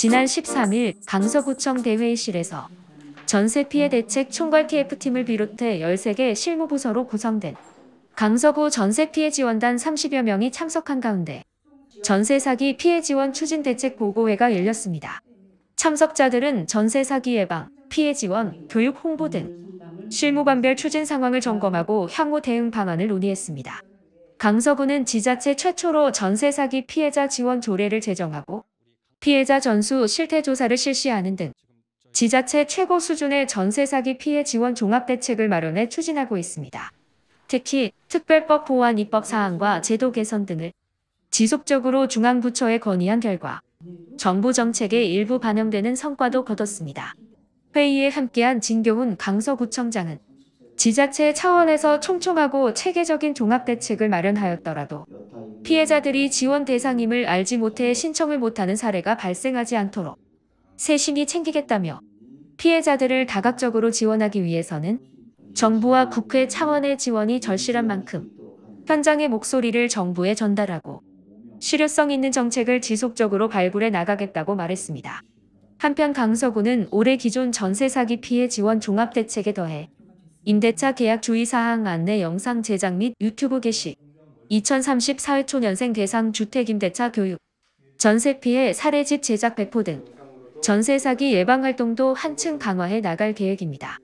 지난 13일 강서구청 대회의실에서 전세 피해 대책 총괄 TF팀을 비롯해 13개 실무부서로 구성된 강서구 전세 피해 지원단 30여 명이 참석한 가운데 전세 사기 피해 지원 추진 대책 보고회가 열렸습니다. 참석자들은 전세 사기 예방, 피해 지원, 교육 홍보 등 실무반별 추진 상황을 점검하고 향후 대응 방안을 논의했습니다. 강서구는 지자체 최초로 전세 사기 피해자 지원 조례를 제정하고 피해자 전수 실태 조사를 실시하는 등 지자체 최고 수준의 전세 사기 피해 지원 종합 대책을 마련해 추진하고 있습니다. 특히 특별법 보완 입법 사항과 제도 개선 등을 지속적으로 중앙부처에 건의한 결과 정부 정책의 일부 반영되는 성과도 거뒀습니다. 회의에 함께한 진교훈 강서구청장은 지자체 차원에서 총총하고 체계적인 종합대책을 마련하였더라도 피해자들이 지원 대상임을 알지 못해 신청을 못하는 사례가 발생하지 않도록 세심히 챙기겠다며 피해자들을 다각적으로 지원하기 위해서는 정부와 국회 차원의 지원이 절실한 만큼 현장의 목소리를 정부에 전달하고 실효성 있는 정책을 지속적으로 발굴해 나가겠다고 말했습니다. 한편 강서구는 올해 기존 전세 사기 피해 지원 종합대책에 더해 임대차 계약 주의사항 안내 영상 제작 및 유튜브 게시, 2030 사회초년생 대상 주택임대차 교육, 전세 피해 사례집 제작 배포 등 전세 사기 예방 활동도 한층 강화해 나갈 계획입니다.